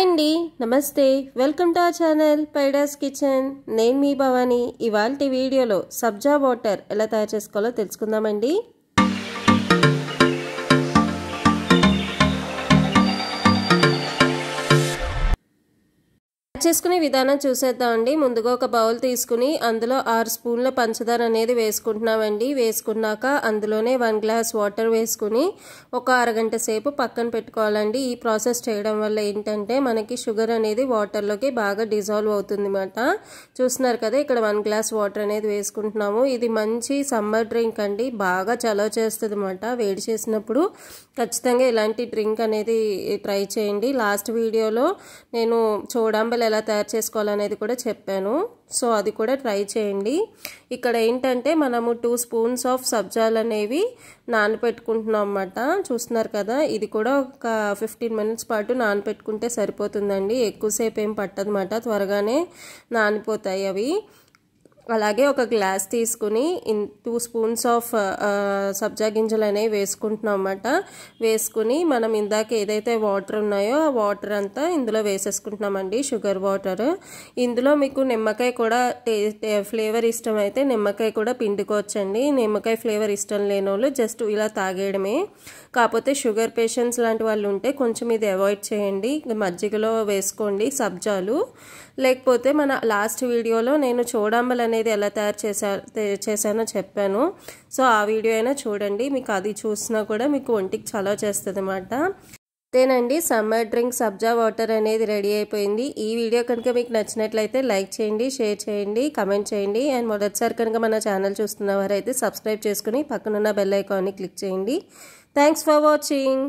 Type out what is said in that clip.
అండి నమస్తే welcome to our channel పైడాస్ కిచెన్ నేను మీ భవానీ ఇవాళ వీడియోలో సబ్జా వాటర్ ఎలా తయారు చేసుకోవాలో తెలుసుకుందామండి చేసుకునే విధానం చూసేద్దామండి ముందుగా ఒక బౌల్ తీసుకుని అందులో ఆరు స్పూన్ల పంచదార అనేది వేసుకుంటున్నామండి వేసుకున్నాక అందులోనే వన్ గ్లాస్ వాటర్ వేసుకుని ఒక అరగంట సేపు పక్కన పెట్టుకోవాలండి ఈ ప్రాసెస్ చేయడం వల్ల ఏంటంటే మనకి షుగర్ అనేది వాటర్లోకి బాగా డిజాల్వ్ అవుతుంది అన్నమాట చూస్తున్నారు కదా ఇక్కడ వన్ గ్లాస్ వాటర్ అనేది వేసుకుంటున్నాము ఇది మంచి సమ్మర్ డ్రింక్ అండి బాగా చలవ చేస్తుంది అన్నమాట వేడి చేసినప్పుడు ఖచ్చితంగా ఇలాంటి డ్రింక్ అనేది ట్రై చేయండి లాస్ట్ వీడియోలో నేను చూడంబలు ఎలా ఎలా తయారు చేసుకోవాలనేది కూడా చెప్పాను సో అది కూడా ట్రై చేయండి ఇక్కడ ఏంటంటే మనము టూ స్పూన్స్ ఆఫ్ సబ్జాలు అనేవి నానపెట్టుకుంటున్నాం అన్నమాట చూస్తున్నారు కదా ఇది కూడా ఒక ఫిఫ్టీన్ మినిట్స్ పాటు నానపెట్టుకుంటే సరిపోతుందండి ఎక్కువసేపు ఏం పట్టదన్నమాట త్వరగానే నానిపోతాయి అవి అలాగే ఒక గ్లాస్ తీసుకుని ఇన్ టూ స్పూన్స్ ఆఫ్ సబ్జా గింజలు అనేవి వేసుకుంటున్నాం అన్నమాట వేసుకుని మనం ఇందాక ఏదైతే వాటర్ ఉన్నాయో ఆ వాటర్ అంతా ఇందులో వేసేసుకుంటున్నామండి షుగర్ వాటర్ ఇందులో మీకు నిమ్మకాయ కూడా ఫ్లేవర్ ఇష్టం అయితే నిమ్మకాయ కూడా పిండుకోవచ్చండి నిమ్మకాయ ఫ్లేవర్ ఇష్టం లేని వాళ్ళు జస్ట్ ఇలా తాగేయడమే కాకపోతే షుగర్ పేషెంట్స్ లాంటి వాళ్ళు ఉంటే కొంచెం ఇది అవాయిడ్ చేయండి మజ్జిగలో వేసుకోండి సబ్జాలు లేకపోతే మన లాస్ట్ వీడియోలో నేను చూడమ్మలనే అనేది ఎలా తయారు చేశా చేశానో చెప్పాను సో ఆ వీడియో అయినా చూడండి మీకు అది చూసినా కూడా మీకు ఒంటికి చలో చేస్తుంది అనమాట అంతేనండి సమ్మర్ డ్రింక్ సబ్జా వాటర్ అనేది రెడీ అయిపోయింది ఈ వీడియో కనుక మీకు నచ్చినట్లయితే లైక్ చేయండి షేర్ చేయండి కమెంట్ చేయండి అండ్ మొదటిసారి కనుక మన ఛానల్ చూస్తున్న వారైతే సబ్స్క్రైబ్ చేసుకుని పక్కనున్న బెల్ ఐకాన్ని క్లిక్ చేయండి థ్యాంక్స్ ఫర్ వాచింగ్